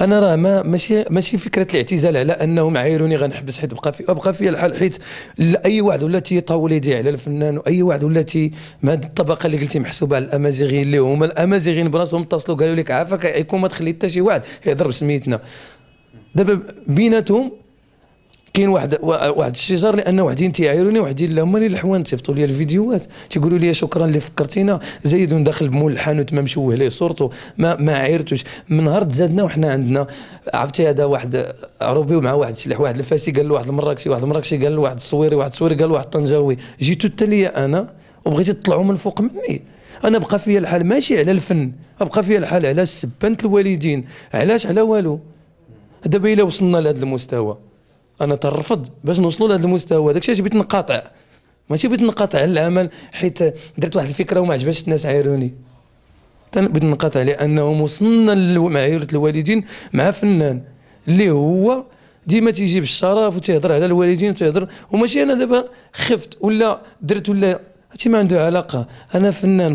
انا راه ما ماشي ماشي فكره الاعتزال على انهم عايروني غنحبس حيت بقى في بقى في الحال حيت اي واحد ولا تيطاول يديه على الفنان واي واحد ولا تي ما هاد الطبقه اللي قلتي محسوبه على الامازيغيين اللي هما الامازيغيين براسهم اتصلوا قالوا لك عافاك يكون ما تخلي حتى شي واحد يهضر بسميتنا دابا بيناتهم كاين واحد واحد الشجار لان وحدين تيعايروني وحدين لا هما اللي الحوان تيفطوا لي الفيديوهات تيقولوا لي شكرا اللي فكرتينا زيد داخل بمول الحانوت ما مشوه ليه صورته ما ما عايرتوش من نهار تزادنا وحنا عندنا عرفتي هذا واحد عروبي ومع واحد الشلح واحد الفاسي قال له واحد المراكشي واحد المراكشي قال له واحد الصويري واحد الصويري قال له واحد الطنجاوي جيتو حتى ليا انا وبغيتي تطلعوا من فوق مني انا بقى فيا الحال ماشي على الفن بقى فيا الحال على سبانه الوالدين علاش على والو دابا الا وصلنا لهذا المستوى انا ترفض باش نوصلوا لهذا المستوى داكشي علاش بغيت نقاطع ماشي بغيت نقاطع على العمل حيت درت واحد الفكره وما عجبتش الناس عايروني بغيت نقاطع لانهم وصلنا لمعايير الوالدين مع فنان اللي هو ديما تيجيب الشرف وتيهضر على الوالدين وتيهضر وماشي انا دابا خفت ولا درت ولا هادشي ما عنده علاقه انا فنان